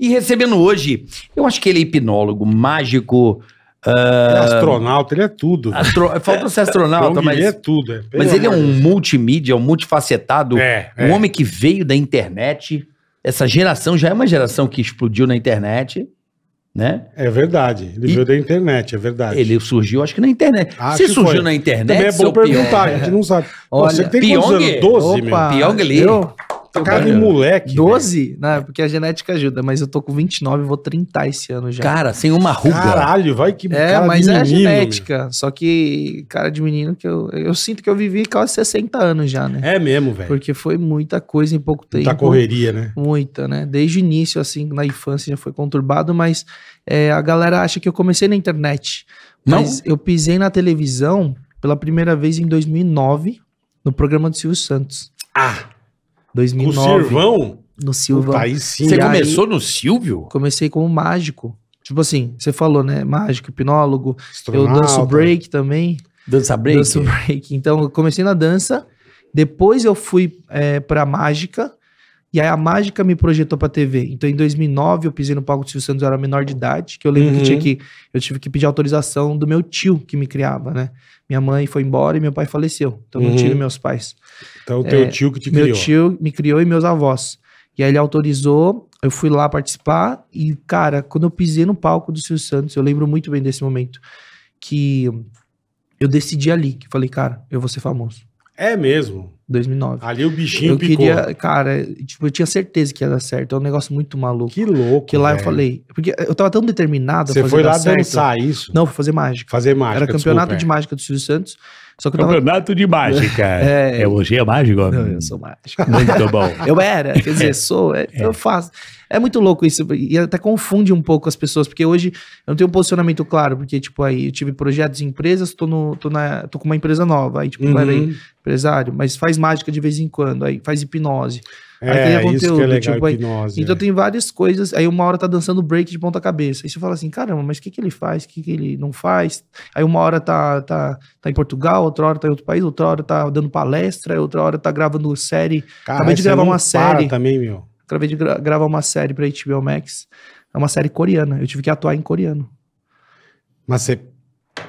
E recebendo hoje, eu acho que ele é hipnólogo, mágico. Uh... Ele é astronauta, ele é tudo. Astro... Falta ser é, astronauta, é é, mas. Ele é tudo. É. Mas ele é um multimídia, um multifacetado. É, um é. homem que veio da internet. Essa geração já é uma geração que explodiu na internet. Né? É verdade. Ele e veio da internet, é verdade. Ele surgiu, acho que na internet. Ah, Se surgiu foi. na internet, também é bom perguntar, a gente não sabe. Olha, Pô, você tem Pyong, 12, Opa, meu? Pyong Lee. Eu? Tô tá cara de moleque. 12, velho. né? Porque a genética ajuda, mas eu tô com 29 vou 30 esse ano já. Cara, sem uma ruga. Caralho, vai que É, mas é menino, é genética. Meu. Só que cara de menino que eu, eu sinto que eu vivi quase 60 anos já, né? É mesmo, velho. Porque foi muita coisa em pouco tempo. Muita correria, né? Muita, né? Desde o início, assim, na infância já foi conturbado, mas é, a galera acha que eu comecei na internet. Mas Não. eu pisei na televisão pela primeira vez em 2009 no programa do Silvio Santos. Ah! 2009. No Silvão? No Silvão. Puta, sim. Você e começou aí, no Silvio? Comecei como mágico. Tipo assim, você falou, né? Mágico, hipnólogo. Astronauta. Eu danço break também. Dança break? Danço break. Então, eu comecei na dança. Depois eu fui é, pra mágica. E aí a mágica me projetou pra TV. Então em 2009 eu pisei no palco do Silvio Santos, eu era menor de idade, que eu lembro uhum. que, tinha uhum. que eu tive que pedir autorização do meu tio que me criava, né? Minha mãe foi embora e meu pai faleceu. Então uhum. não tive uhum. meus pais. Então o teu é, tio que te meu criou. Meu tio me criou e meus avós. E aí ele autorizou, eu fui lá participar e, cara, quando eu pisei no palco do Silvio Santos, eu lembro muito bem desse momento, que eu decidi ali, que falei, cara, eu vou ser famoso. É mesmo. 2009. Ali o bichinho eu picou. queria, cara, tipo, eu tinha certeza que ia dar certo. É um negócio muito maluco. Que louco. Que lá velho. eu falei, porque eu tava tão determinado Você a fazer foi lá dançar isso? Não, foi fazer mágica. Fazer mágica. Era desculpa, campeonato é. de mágica do Silvio Santos. Só que Campeonato tava... de mágica. É, é hoje é mágico? Não, eu sou mágico. Muito bom. eu era, quer dizer, é. sou, é, é, eu faço. É muito louco isso, e até confunde um pouco as pessoas, porque hoje eu não tenho um posicionamento claro, porque, tipo, aí eu tive projetos em empresas, tô, no, tô, na, tô com uma empresa nova, aí, tipo, uhum. era empresário, mas faz mágica de vez em quando, aí faz hipnose. É, aí cria é conteúdo. É legal, tipo, aí, hipnose, então é. tem várias coisas. Aí uma hora tá dançando break de ponta-cabeça. Aí você fala assim: caramba, mas o que, que ele faz? O que, que ele não faz? Aí uma hora tá, tá, tá em Portugal, outra hora tá em outro país, outra hora tá dando palestra, outra hora tá gravando série. Cara, Acabei de gravar uma série. também, meu. Acabei de gra gravar uma série pra HBO Max. É uma série coreana. Eu tive que atuar em coreano. Mas você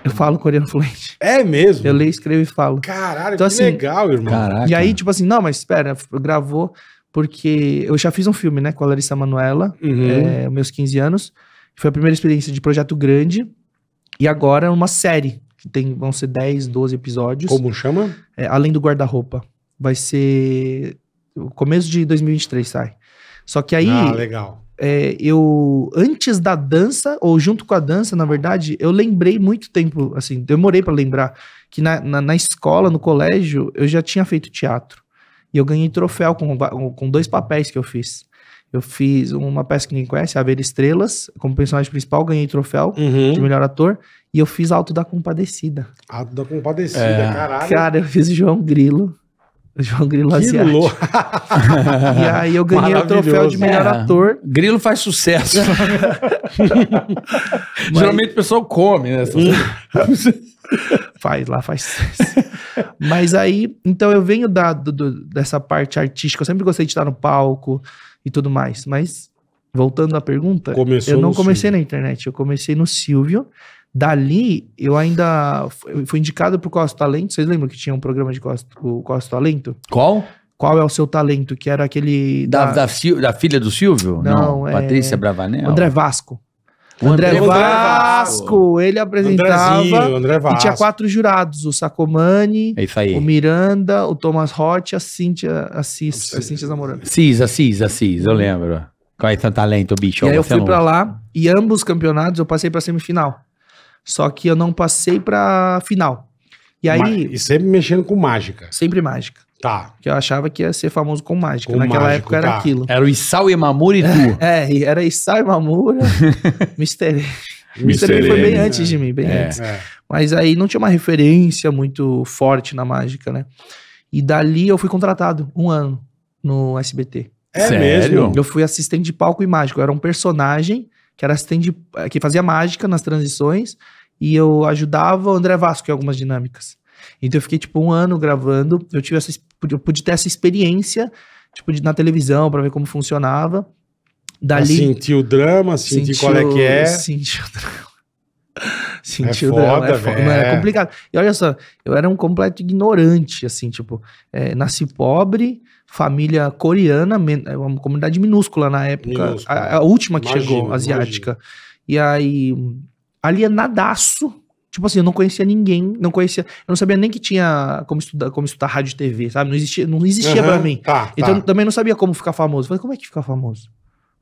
eu falo coreano fluente. É mesmo? Eu leio, escrevo e falo. Caralho, então, que assim, legal, irmão. Caraca. E aí, tipo assim, não, mas espera, gravou porque eu já fiz um filme, né, com a Larissa Manuela, uhum. é, meus 15 anos. Foi a primeira experiência de projeto grande. E agora é uma série, que tem, vão ser 10, 12 episódios. Como chama? É, Além do Guarda-Roupa. Vai ser. O começo de 2023 sai. Só que aí. Ah, legal. É, eu antes da dança ou junto com a dança, na verdade, eu lembrei muito tempo, assim, demorei para lembrar que na, na, na, escola, no colégio, eu já tinha feito teatro. E eu ganhei troféu com, com dois papéis que eu fiz. Eu fiz uma peça que ninguém conhece, A Ver Estrelas, como personagem principal, ganhei troféu uhum. de melhor ator. E eu fiz Alto da Compadecida. Alto da Compadecida, é. caralho. Cara, eu fiz o João Grilo. O João Grilo que asiático. e aí eu ganhei o troféu de melhor é. ator. Grilo faz sucesso. Mas... Geralmente o pessoal come, né? faz lá, faz sucesso. Mas aí, então eu venho da, do, dessa parte artística. Eu sempre gostei de estar no palco e tudo mais. Mas, voltando à pergunta, Começou eu não comecei Silvio. na internet, eu comecei no Silvio. Dali, eu ainda fui indicado pro Costa Talento. Vocês lembram que tinha um programa de Costa, o Costa Talento? Qual? Qual é o seu talento? Que era aquele. Da, da, da, da filha do Silvio? Não, não é... Patrícia Bravanel. André Vasco. O André, André Vasco, Vasco, ele apresentava André Vasco. e tinha quatro jurados, o Sacomani, é o Miranda, o Thomas Roth, a Cíntia, a Cis, a Cíntia Zamorano. Cis, a Cisa. eu lembro. Qual é seu talento, bicho? E aí eu é fui para lá e ambos campeonatos eu passei para semifinal. Só que eu não passei para final. E aí. E sempre mexendo com mágica. Sempre mágica. Tá. Que eu achava que ia ser famoso com mágica. Com Naquela mágico, época era tá. aquilo. Era o Isao Emamura e tu. É, era Isao Emamura, Mr. Mr. foi bem antes é. de né? mim, bem é. antes. É. Mas aí não tinha uma referência muito forte na mágica, né? E dali eu fui contratado um ano no SBT. É Sério? mesmo? Eu fui assistente de palco e mágico. Eu era um personagem que era assistente que fazia mágica nas transições e eu ajudava o André Vasco em algumas dinâmicas. Então eu fiquei tipo um ano gravando, eu tive essa, eu pude ter essa experiência, tipo, de, na televisão para ver como funcionava. Dali, sentiu o drama, senti qual é que é. Sentiu o drama. Sentiu é foda, drama, é foda, é é. complicado. E olha só, eu era um completo ignorante, assim, tipo, é, nasci pobre, família coreana, é uma comunidade minúscula na época, minúscula. A, a, última que imagina, chegou, asiática. Imagina. E aí, alienadaço, Tipo assim, eu não conhecia ninguém, não conhecia, eu não sabia nem que tinha como estudar, como estudar rádio e TV, sabe? Não existia, não existia uhum, para mim. Tá, então tá. também não sabia como ficar famoso. Falei, como é que fica famoso?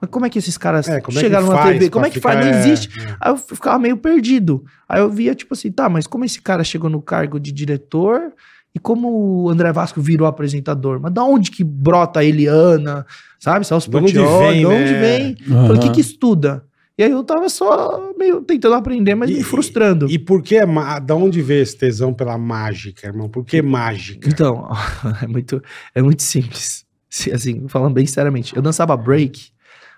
Mas como é que esses caras é, é chegaram é na TV? Como é que ficar... faz? Não é, existe. É. Aí eu ficava meio perdido. Aí eu via, tipo assim, tá, mas como esse cara chegou no cargo de diretor e como o André Vasco virou apresentador? Mas da onde que brota a Eliana, sabe? Celso Portioli, de onde vem? Né? Onde vem? Uhum. Falei, o que que estuda? E aí eu tava só meio tentando aprender, mas e, me frustrando. E, por que, da onde veio esse tesão pela mágica, irmão? Por que mágica? Então, é muito, é muito simples. Assim, falando bem sinceramente. Eu dançava break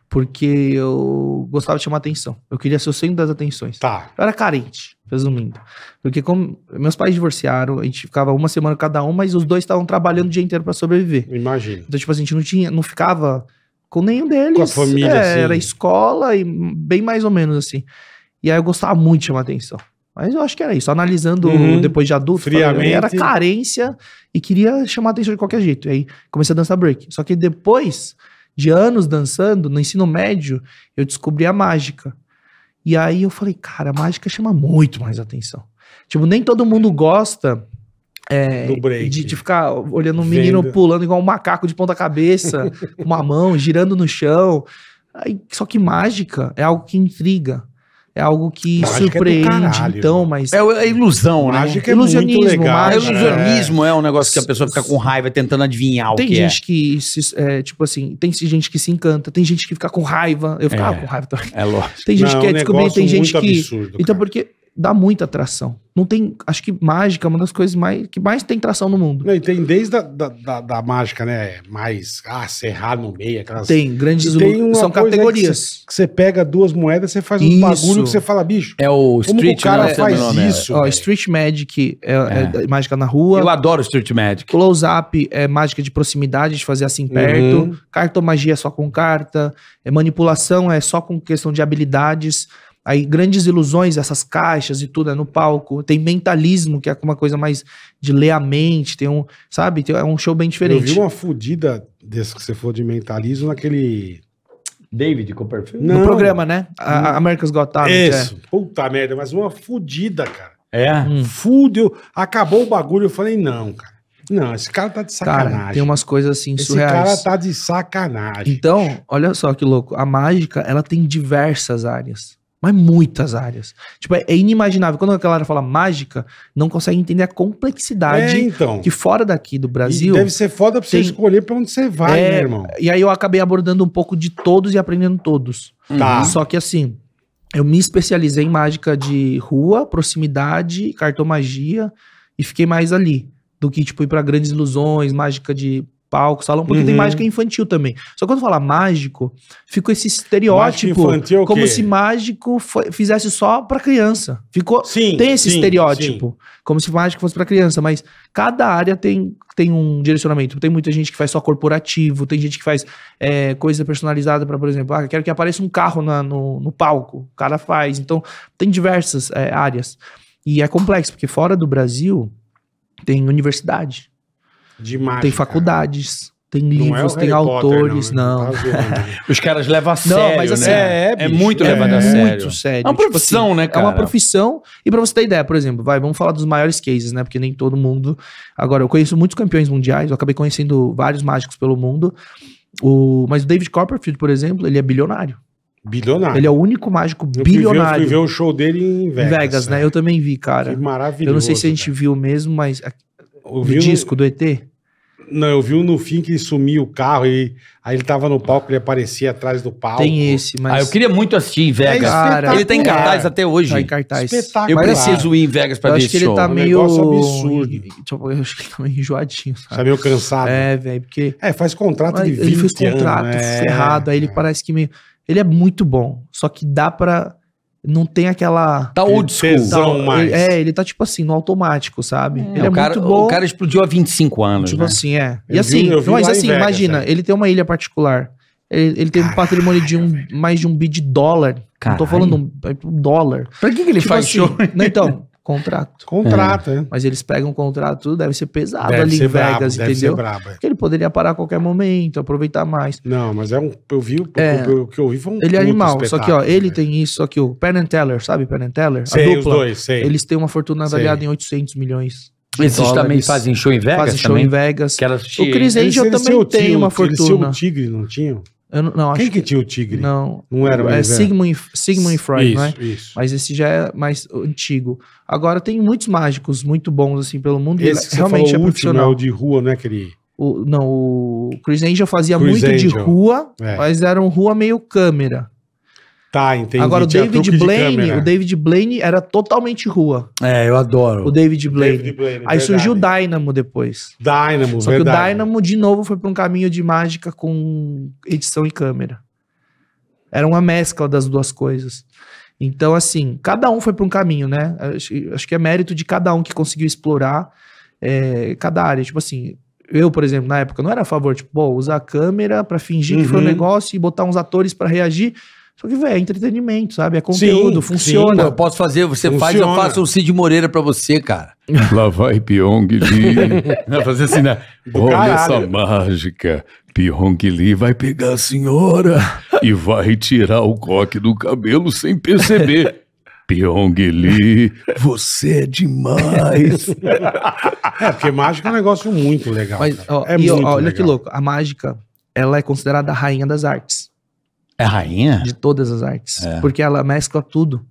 porque eu gostava de chamar atenção. Eu queria ser o centro das atenções. Tá. Eu era carente, resumindo. Porque como meus pais divorciaram, a gente ficava uma semana cada um, mas os dois estavam trabalhando o dia inteiro para sobreviver. Imagina. Então, tipo assim, a gente não tinha, não ficava com nenhum deles. Com a família, é, assim. Era escola e bem mais ou menos assim. E aí eu gostava muito de chamar atenção. Mas eu acho que era isso. Analisando uhum, depois de adulto, friamente. era carência e queria chamar atenção de qualquer jeito. E aí comecei a dançar break. Só que depois de anos dançando, no ensino médio, eu descobri a mágica. E aí eu falei, cara, a mágica chama muito mais atenção. Tipo, nem todo mundo gosta é, do break. De, de, ficar olhando um menino pulando igual um macaco de ponta cabeça, com uma mão, girando no chão. Aí, só que mágica é algo que intriga. É algo que mágica é surpreende, é caralho, então, né? mas. É, é ilusão, né? Mágica é ilusionismo, muito legal, mágica, né? é Ilusionismo é um negócio que a pessoa fica com raiva tentando adivinhar tem o que Tem é. gente é. que, se, é, tipo assim, tem gente que se encanta, tem gente que fica com raiva. Eu ficava com raiva também. É lógico. Tem gente Não, que quer descobrir, tem gente que. Absurdo, então, porque dá muita tração. Não tem, acho que mágica é uma das coisas mais, que mais tem tração no mundo. Não, e tem desde a, da, da, da, mágica, né? Mais, ah, serrar no meio, aquelas. Tem, grandes tem São categorias. Que você pega duas moedas, você faz um bagulho que você fala, bicho. É o Street Magic. o cara né? faz né? isso? Ó, street Magic é, é. é, mágica na rua. Eu adoro Street Magic. Close-up é mágica de proximidade, de fazer assim perto. Uhum. Cartomagia é só com carta. É manipulação é só com questão de habilidades. Aí grandes ilusões, essas caixas e tudo é no palco. Tem mentalismo, que é uma coisa mais de ler a mente, tem um, sabe? Tem, é um show bem diferente. Eu vi uma fodida desse que você for de mentalismo naquele David Copperfield? Não. No programa, né? A, America's Got Talent. É. Isso. É. Puta merda, mas uma fodida, cara. É? Hum. Fudeu. Acabou o bagulho, eu falei, não, cara. Não, esse cara tá de sacanagem. Cara, tem umas coisas assim esse surreais. Esse cara tá de sacanagem. Então, olha só que louco. A mágica, ela tem diversas áreas. Mas muitas áreas. Tipo, é inimaginável. Quando a galera fala mágica, não consegue entender a complexidade é, então. que fora daqui do Brasil. E deve ser foda pra tem... você escolher pra onde você vai, é, né, irmão? E aí eu acabei abordando um pouco de todos e aprendendo todos. Tá. Só que assim, eu me especializei em mágica de rua, proximidade, cartomagia e fiquei mais ali do que tipo ir para grandes ilusões, mágica de palco, salão, porque uhum. tem mágica infantil também. Só quando fala mágico, ficou esse estereótipo infantil, é como se mágico fizesse só para criança. Ficou sim, tem esse sim, estereótipo, sim. como se mágico fosse para criança, mas cada área tem tem um direcionamento. Tem muita gente que faz só corporativo, tem gente que faz é, coisa personalizada para, por exemplo, ah, quero que apareça um carro na, no, no, palco. O cara faz. Então, tem diversas é, áreas. E é complexo, porque fora do Brasil tem universidade. Demais. Tem faculdades. Tem é livros, é tem Harry autores, Potter, não. não. Tá né? Os caras levam a sério, não, mas, né? assim, né? É, é muito é, levado a sério. Muito sério. É uma profissão, tipo assim, né, cara? É uma profissão. E pra você ter ideia, por exemplo, vai, vamos falar dos maiores cases, né? Porque nem todo mundo... Agora, eu conheço muitos campeões mundiais, eu acabei conhecendo vários mágicos pelo mundo. O... Mas o David Copperfield, por exemplo, ele é bilionário. Bilionário. Ele é o único mágico eu bilionário. Fui eu o show dele em Vegas. Em Vegas, né? né? Eu também vi, cara. Que maravilhoso. Eu não sei se a gente cara. viu mesmo, mas o disco no... do ET? Não, eu vi um no fim que ele sumiu o carro e aí ele tava no palco, ele aparecia atrás do palco. Tem esse, mas. Ah, eu queria muito assistir em Vegas. É cara, ele tá em cartaz até hoje. Tá em cartaz. Eu preciso ir em Vegas pra eu ver acho que show. Ele tá é um meio... absurdo. Tipo, eu acho que ele tá meio enjoadinho. Sabe? Tá meio cansado. É, velho, porque. É, faz contrato de 20 Ele fez contrato, anos, né? ferrado. Aí ele parece que meio. Ele é muito bom, só que dá pra não tem aquela. Tá old school. tá, mais. É, é, ele tá tipo assim, no automático, sabe? É. Ele é, é o cara, muito bom. O cara explodiu há 25 anos. Tipo né? assim, é. E eu assim, vi, vi mas assim, Vegas, imagina, é. ele tem uma ilha particular. Ele, ele tem um patrimônio de um, mais de um bi de dólar. Caralho. Não tô falando um, é, um dólar. Pra que, que ele tipo faz assim, show? Não, então, Contrato. Contrato, é. é. Mas eles pegam o contrato, tudo deve ser pesado deve ali ser em Vegas, brabo, entendeu? Brabo, é. Porque ele poderia parar a qualquer momento, aproveitar mais. Não, mas é um. Eu vi, é. o que eu vi foi um. Ele é animal, só que, ó, ele né? tem isso, só que o Penn Teller, sabe? Penn Teller? Sei, a dupla, dois, sei. Eles têm uma fortuna avaliada em 800 milhões. Eles dólares, também fazem show em Vegas? Fazem show também? em Vegas. Que elas... O Chris Angel também tem uma fortuna. O tigre, não tinham? Eu não, não Quem que, que, tinha o tigre? Não. Não era mais. É Sigmund, Sigmund Freud, é? isso, né? Isso. Mas esse já é mais antigo. Agora tem muitos mágicos muito bons assim pelo mundo. Esse que realmente falou, é o Último, é o de rua, né, aquele? O, não, o Chris Angel fazia Chris muito Angel. de rua, é. mas era um rua meio câmera. Tá, entendi. Agora, o David Blaine, o David Blaine era totalmente rua. É, eu adoro. O David Blaine. David Blaine Aí verdade. surgiu o Dynamo depois. Dynamo, Só verdade. que o Dynamo, de novo, foi para um caminho de mágica com edição e câmera. Era uma mescla das duas coisas. Então, assim, cada um foi para um caminho, né? Acho, acho, que é mérito de cada um que conseguiu explorar é, cada área. Tipo assim, eu, por exemplo, na época não era a favor, tipo, usar a câmera para fingir uhum. que foi um uhum. negócio e botar uns atores para reagir. Só que, velho, é entretenimento, sabe? É conteúdo, sim, funciona. Sim, eu posso fazer, você funciona. faz, eu faço o Cid Moreira pra você, cara. Lá vai Pyong Lee. fazer assim, né? Do Olha caralho. essa mágica. Pyong Lee vai pegar a senhora e vai tirar o coque do cabelo sem perceber. Pyong Lee, você é demais. é, porque mágica é um negócio muito legal. Mas, ó, é e, muito ó, olha legal. que louco, a mágica, ela é considerada a rainha das artes. É rainha? De todas as artes. É. Porque ela mescla tudo.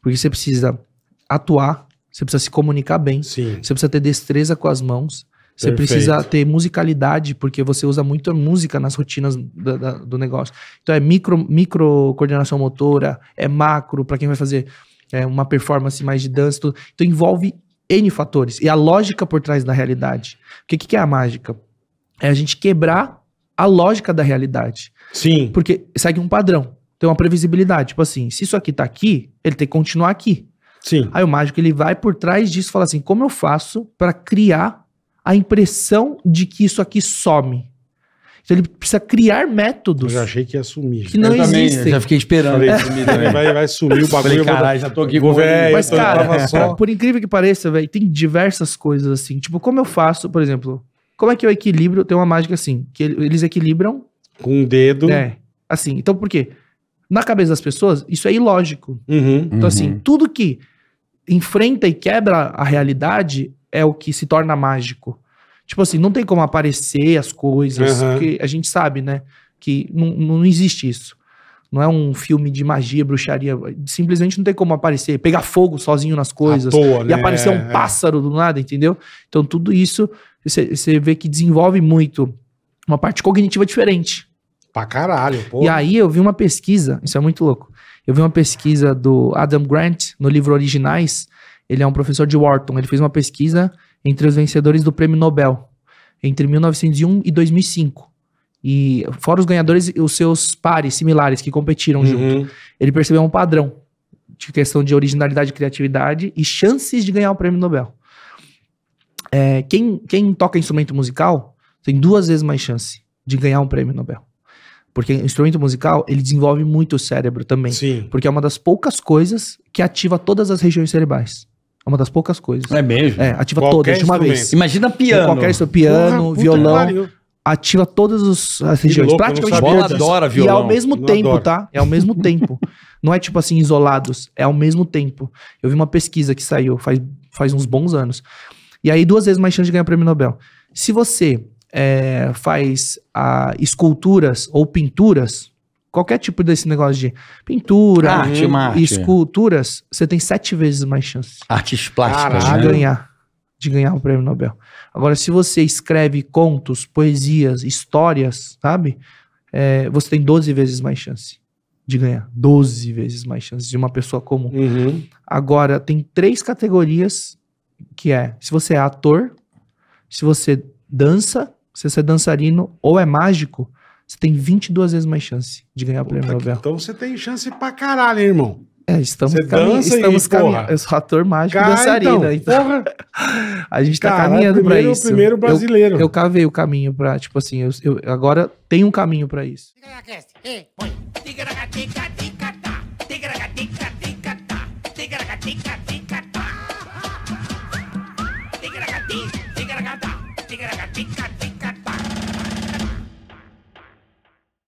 Porque você precisa atuar, você precisa se comunicar bem, Sim. você precisa ter destreza com as mãos, você Perfeito. precisa ter musicalidade, porque você usa muito a música nas rotinas do negócio. Então é micro, micro coordenação motora, é macro, para quem vai fazer é, uma performance mais de dança. Tudo. Então envolve N fatores. E a lógica por trás da realidade. o que, que é a mágica? É a gente quebrar a lógica da realidade. Sim. Porque segue um padrão. Tem uma previsibilidade. Tipo assim, se isso aqui tá aqui, ele tem que continuar aqui. Sim. Aí o mágico ele vai por trás disso e fala assim: como eu faço para criar a impressão de que isso aqui some? Então ele precisa criar métodos. Eu já achei que ia sumir. Que não eu também, existem. já fiquei esperando. Falei, vai, vai sumir o bagulho. Falei, caralho, já tô aqui com velho. Mas, cara, só. É, por incrível que pareça, velho, tem diversas coisas assim. Tipo, como eu faço, por exemplo, como é que eu equilibro? Tem uma mágica assim, que eles equilibram com o dedo. É. Assim, então por quê? Na cabeça das pessoas, isso é ilógico. Uhum. uhum, então, assim, tudo que enfrenta e quebra a realidade é o que se torna mágico. Tipo assim, não tem como aparecer as coisas, uhum. porque a gente sabe, né? Que não, não existe isso. Não é um filme de magia, bruxaria. Simplesmente não tem como aparecer, pegar fogo sozinho nas coisas. Toa, né? E aparecer né? um é. pássaro do nada, entendeu? Então tudo isso você vê que desenvolve muito uma parte cognitiva diferente. Pra caralho, pô. E aí eu vi uma pesquisa, isso é muito louco. Eu vi uma pesquisa do Adam Grant no livro Originais. Ele é um professor de Wharton. Ele fez uma pesquisa entre os vencedores do Prêmio Nobel entre 1901 e 2005. E fora os ganhadores, os seus pares similares que competiram uhum. junto. Ele percebeu um padrão de questão de originalidade, criatividade e chances de ganhar o Prêmio Nobel. É, quem, quem toca instrumento musical tem duas vezes mais chance de ganhar um prêmio Nobel. Porque instrumento musical, ele desenvolve muito o cérebro também. Sim. Porque é uma das poucas coisas que ativa todas as regiões cerebrais, É uma das poucas coisas. É mesmo? É, ativa qualquer todas de uma vez. Imagina piano. qualquer instrumento, piano, Porra, violão. Ativa todas as regiões. Louco, praticamente todas. adora violão. E ao mesmo tempo, adoro. tá? É ao mesmo tempo. Não é tipo assim, isolados. É ao mesmo tempo. Eu vi uma pesquisa que saiu faz, faz uns bons anos. E aí, duas vezes mais chance de ganhar prêmio Nobel. Se você é, faz a, esculturas ou pinturas, qualquer tipo desse negócio de pintura, arte, e, arte. esculturas, você tem sete vezes mais chances. Artes plásticas, de né? ganhar, de ganhar o prêmio Nobel. Agora, se você escreve contos, poesias, histórias, sabe? É, você tem 12 vezes mais chance de ganhar. 12 vezes mais chances de uma pessoa comum. Uhum. Agora, tem três categorias que é se você é ator, se você dança se você é dançarino ou é mágico, você tem 22 vezes mais chance de ganhar Puta o prêmio Nobel. Então você tem chance pra caralho, hein, irmão. É, estamos caminhando. Estamos caminhando. Eu sou ator mágico Cara, dançarina. Então, então a gente tá Caralho, caminhando para isso. O primeiro brasileiro. Eu, eu cavei o caminho para tipo assim, eu, eu agora tem um caminho para isso. Tiga na